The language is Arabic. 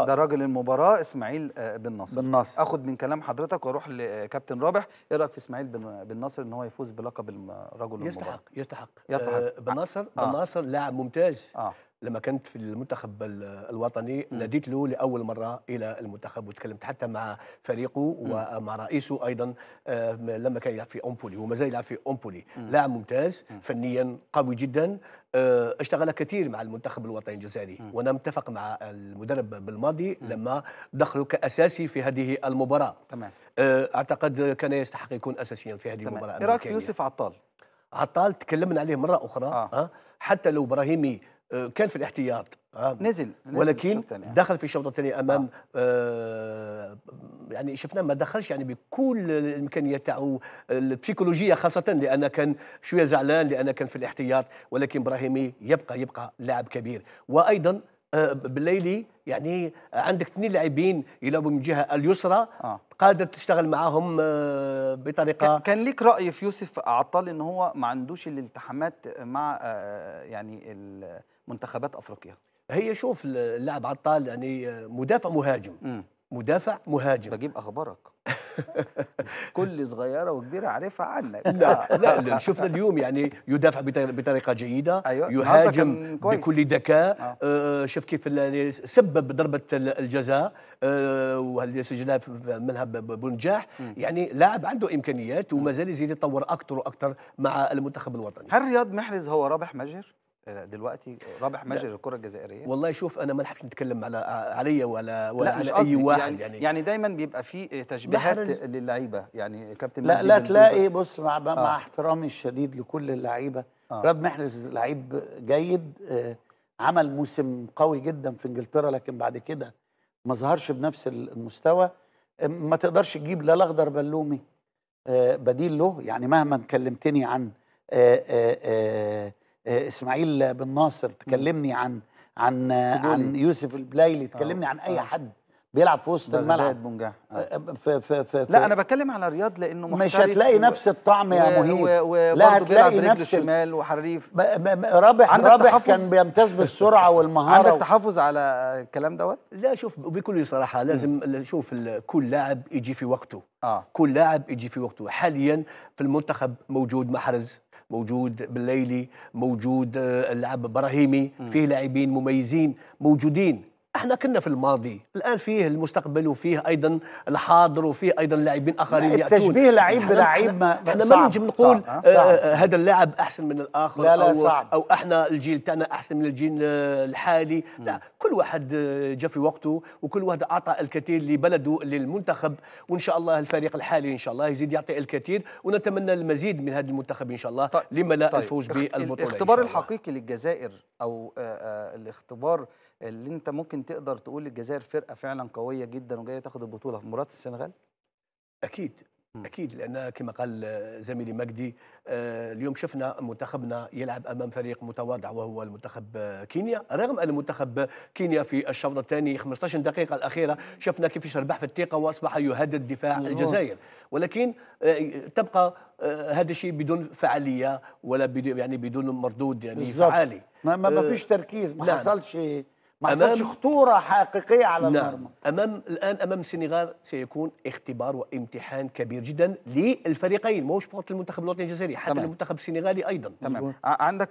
آه. ده راجل المباراه اسماعيل آه، بن نصر بن اخد من كلام حضرتك واروح لكابتن رابح ايه رايك في اسماعيل بن ناصر نصر ان هو يفوز بلقب رجل المباراه يستحق يستحق يستحق آه، بن نصر بن ناصر لاعب ممتاز آه. لما كنت في المنتخب الوطني ناديت له لاول مره الى المنتخب وتكلمت حتى مع فريقه ومع رئيسه ايضا آه، لما كان يلعب في امبولي وما زال يلعب في امبولي لاعب ممتاز فنيا قوي جدا آه، اشتغل كثير مع المنتخب الوطني الجزائري وانا متفق مع المدرب بالماضي لما دخله كاساسي في هذه المباراه تمام آه، اعتقد كان يستحق يكون اساسيا في هذه المباراه ايه رايك في يوسف عطال عطال تكلمنا عليه مره اخرى آه. حتى لو ابراهيمي آه، كان في الاحتياط آه. نزل, نزل ولكن دخل في الشوط الثاني امام آه. آه. يعني شفنا ما دخلش يعني بكل الامكانيات تاعو البسيكولوجيه خاصه لان كان شويه زعلان لان كان في الاحتياط ولكن ابراهيمي يبقى يبقى لاعب كبير وايضا آه، بالليلي يعني عندك اثنين لاعبين يلعبوا من الجهه اليسرى آه. قادر تشتغل معاهم آه، بطريقه كان ليك راي في يوسف عطال ان هو ما عندوش الالتحامات مع آه، يعني منتخبات افريقيا هي شوف اللاعب عطال يعني مدافع مهاجم م. مدافع مهاجم بجيب اخبارك كل صغيره وكبيره عارفها عنك لا لا شفنا اليوم يعني يدافع بطريقه جيده أيوة. يهاجم بكل ذكاء آه. آه شوف كيف سبب ضربه الجزاء آه واللي سجلها منها بنجاح يعني لاعب عنده امكانيات ومازال يزيد يتطور اكثر واكثر مع المنتخب الوطني هل رياض محرز هو رابح ماجر آه، دلوقتي رابح ماجر الكره الجزائريه والله شوف انا ما نحبش نتكلم على عليا ولا ولا على اي واحد يعني, يعني يعني دايما بيبقى في تشبيهات للعيبه يعني كابتن لا لا تلاقي بص مع آه. مع احترامي الشديد لكل اللعيبه آه. رياض محرز لعيب جيد آه، عمل موسم قوي جدا في انجلترا لكن بعد كده ما ظهرش بنفس المستوى آه، ما تقدرش تجيب لا الاخضر بلومي بديل له يعني مهما كلمتني عن آآ آآ آه، اسماعيل بن ناصر تكلمني عن عن عن يوسف البلايلي آه. تكلمني عن اي آه. حد بيلعب في وسط الملعب بنجاح في في في لا انا بتكلم على رياض لانه مش هتلاقي و... نفس الطعم يا مهيب لا هتلاقي نفس الشمال وحريف رابح عندك رابح تحفظ كان بيمتاز بالسرعه والمهاره عندك تحفظ على الكلام دوت لا شوف بكل صراحه لازم شوف كل لاعب يجي في وقته آه. كل لاعب يجي في وقته حاليا في المنتخب موجود محرز موجود بالليلي موجود آه، اللاعب براهيمي فيه لاعبين مميزين موجودين احنا كنا في الماضي الان فيه المستقبل وفيه ايضا الحاضر وفيه ايضا لاعبين اخرين ياتون التشبيه لعيب بلعيب ما احنا ما نجم نقول آه، هذا اللاعب احسن من الاخر لا لا أو, صعب. او احنا الجيل تاعنا احسن من الجيل الحالي لا كل واحد آه، جاء في وقته وكل واحد اعطى الكثير لبلده للمنتخب وان شاء الله الفريق الحالي ان شاء الله يزيد يعطي الكثير ونتمنى المزيد من هذا المنتخب ان شاء الله طيب. لما لا طيب. الفوز بالبطوله الاختبار الحقيقي للجزائر او آه، الاختبار اللي انت ممكن تقدر تقول الجزائر فرقه فعلا قويه جدا وجايه تاخد البطوله مرات السنغال اكيد اكيد لان كما قال زميلي مجدي آه، اليوم شفنا منتخبنا يلعب امام فريق متواضع وهو المنتخب آه، كينيا رغم ان المنتخب كينيا في الشوط الثاني 15 دقيقه الاخيره شفنا كيفاش ربح في الثقه واصبح يهدد دفاع الجزائر ولكن آه، تبقى هذا الشيء بدون فعاليه ولا بدون يعني بدون مردود يعني فعالي ما, ما فيش تركيز ما حصلش ما حصلش خطورة حقيقية على نعم المرمى أمام الآن أمام السنغال سيكون اختبار وامتحان كبير جدا للفريقين موش فقط المنتخب الوطني الجزائري حتى تمام. المنتخب السنغالي أيضا تمام عندك